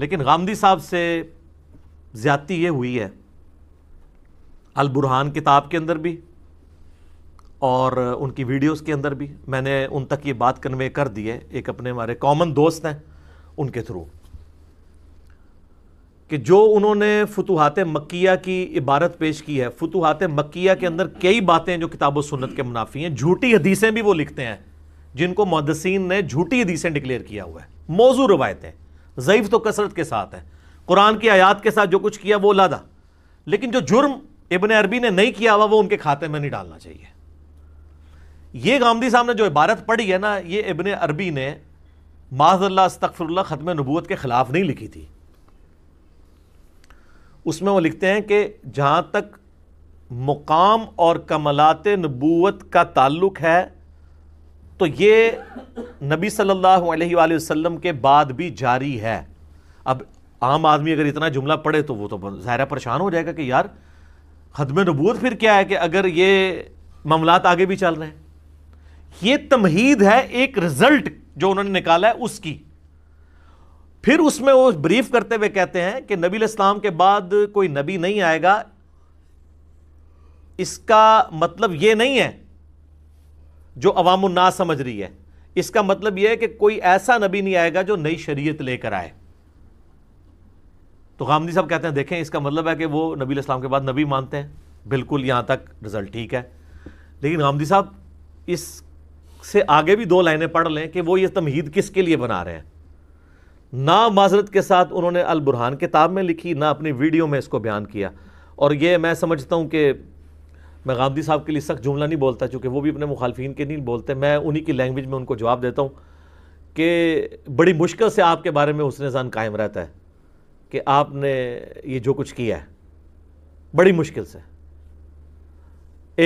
लेकिन गांधी साहब से ज़्यादती ये हुई है अल बुरहान किताब के अंदर भी और उनकी वीडियोस के अंदर भी मैंने उन तक ये बात कन्वे कर दी है एक अपने हमारे कॉमन दोस्त हैं उनके थ्रू कि जो उन्होंने फतुहात मक्या की इबारत पेश की है फतुहात मक्या के अंदर कई बातें जो किताब सुन्नत के मुनाफी हैं झूठी हदीसें भी वो लिखते हैं जिनको मदसिन ने झूठी हदीसें डिक्लेयर किया हुआ है मौजू रवायतें ज़ैफ़ तो कसरत के साथ है कुरान की आयात के साथ जो कुछ किया वो लादा लेकिन जो जुर्म इबन अरबी ने नहीं किया हुआ वो उनके खाते में नहीं डालना चाहिए ये गांधी साहब ने जो इबारत पढ़ी है ना ये इबन अरबी ने माजल्ला अस्तफरल्ला ख़त्म नबूत के ख़िलाफ़ नहीं लिखी थी उसमें वो लिखते हैं कि जहाँ तक मुकाम और कमलात नबूत का ताल्लुक है तो ये नबी सल्लल्लाहु अलैहि वसल्लम के बाद भी जारी है अब आम आदमी अगर इतना जुमला पढ़े तो वो तो ज़ाहरा परेशान हो जाएगा कि यार हदम नबूत फिर क्या है कि अगर ये मामला आगे भी चल रहे हैं ये तमहीद है एक रिजल्ट जो उन्होंने निकाला है उसकी फिर उसमें वो ब्रीफ करते हुए कहते हैं कि नबी इस्लाम के बाद कोई नबी नहीं आएगा इसका मतलब ये नहीं है जो ना समझ रही है इसका मतलब यह है कि कोई ऐसा नबी नहीं आएगा जो नई शरीयत लेकर आए तो गामदी साहब कहते हैं देखें इसका मतलब है कि वो नबी इस्लाम के बाद नबी मानते हैं बिल्कुल यहां तक रिजल्ट ठीक है लेकिन गामदी साहब इस से आगे भी दो लाइनें पढ़ लें कि वो ये तमहीद किसके लिए बना रहे हैं ना माजरत के साथ उन्होंने अल बुरहान किताब में लिखी ना अपनी वीडियो में इसको बयान किया और ये मैं समझता हूँ कि मैं गांधी साहब के लिए सख्त जुमला नहीं बोलता चूँकि वो भी अपने मुखालफी के नहीं बोलते मैं उन्हीं की लैंग्वेज में उनको जवाब देता हूँ कि बड़ी मुश्किल से आपके बारे में उसने जान कायम रहता है कि आपने ये जो कुछ किया है बड़ी मुश्किल से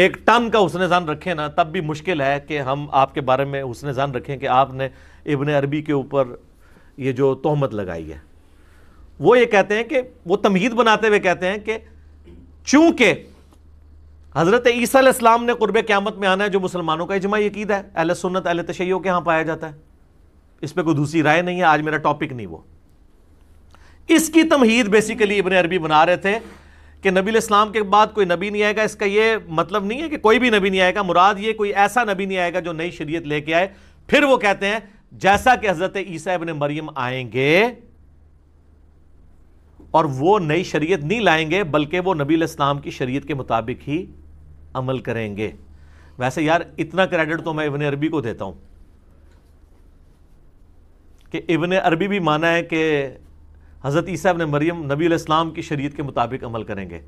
एक टन का उसने जान रखे ना तब भी मुश्किल है कि हम आपके बारे में उसने जान रखें कि आपने इबन अरबी के ऊपर ये जो तोहमत लगाई है वो ये कहते हैं कि वो तमहीद बनाते हुए कहते हैं कि चूंकि हज़रत ईसीम ने कुर्ब क़्यामत में आना है जो मुसलमानों का इजमा यकीद है अहल सुन्नत अहल तशैयों के यहाँ पाया जाता है इस पर कोई दूसरी राय नहीं है आज मेरा टॉपिक नहीं वो इसकी तमहीद बेसिकली इबन अरबी बना रहे थे कि नबी इस्लाम के बाद कोई नबी नहीं आएगा इसका ये मतलब नहीं है कि कोई भी नबी नहीं आएगा मुराद ये कोई ऐसा नबी नहीं आएगा जो नई शरीय लेके आए फिर वो कहते हैं जैसा कि हज़रत ईसा इबन मरियम आएंगे और वो नई शरीयत नहीं लाएंगे बल्कि वो नबी इस्लाम की शरीयत के मुताबिक ही अमल करेंगे वैसे यार इतना क्रेडिट तो मैं इबन अरबी को देता हूं कि इबन अरबी भी माना है कि हज़रत ईसा ने मरियम नबी इस्लाम की शरीयत के मुताबिक अमल करेंगे